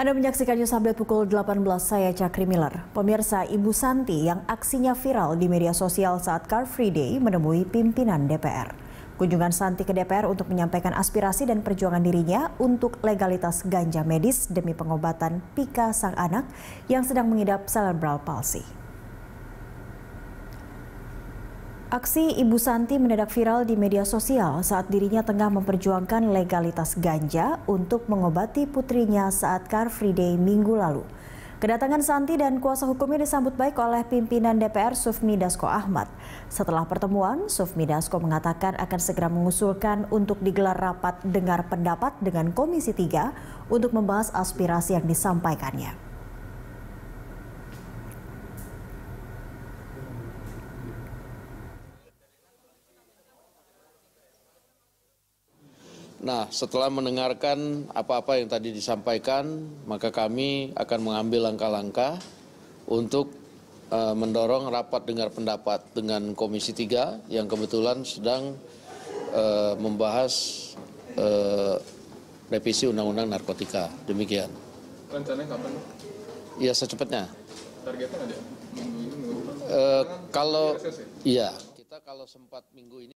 Anda menyaksikan news update pukul 18 saya Cakri Miller. Pemirsa Ibu Santi yang aksinya viral di media sosial saat Car Free Day menemui pimpinan DPR. Kunjungan Santi ke DPR untuk menyampaikan aspirasi dan perjuangan dirinya untuk legalitas ganja medis demi pengobatan Pika sang anak yang sedang mengidap cerebral palsi. Aksi Ibu Santi mendadak viral di media sosial saat dirinya tengah memperjuangkan legalitas ganja untuk mengobati putrinya saat Car Free Day minggu lalu. Kedatangan Santi dan kuasa hukumnya disambut baik oleh pimpinan DPR Sufmi Dasko Ahmad. Setelah pertemuan, Sufmi Dasko mengatakan akan segera mengusulkan untuk digelar rapat dengar pendapat dengan Komisi 3 untuk membahas aspirasi yang disampaikannya. Nah, setelah mendengarkan apa-apa yang tadi disampaikan, maka kami akan mengambil langkah-langkah untuk uh, mendorong rapat dengar pendapat dengan Komisi 3 yang kebetulan sedang uh, membahas uh, revisi Undang-Undang Narkotika. Demikian. Rencananya kapan? Ya, secepatnya. Targetnya ada? Uh, kalau, ya? iya, kita kalau sempat minggu ini.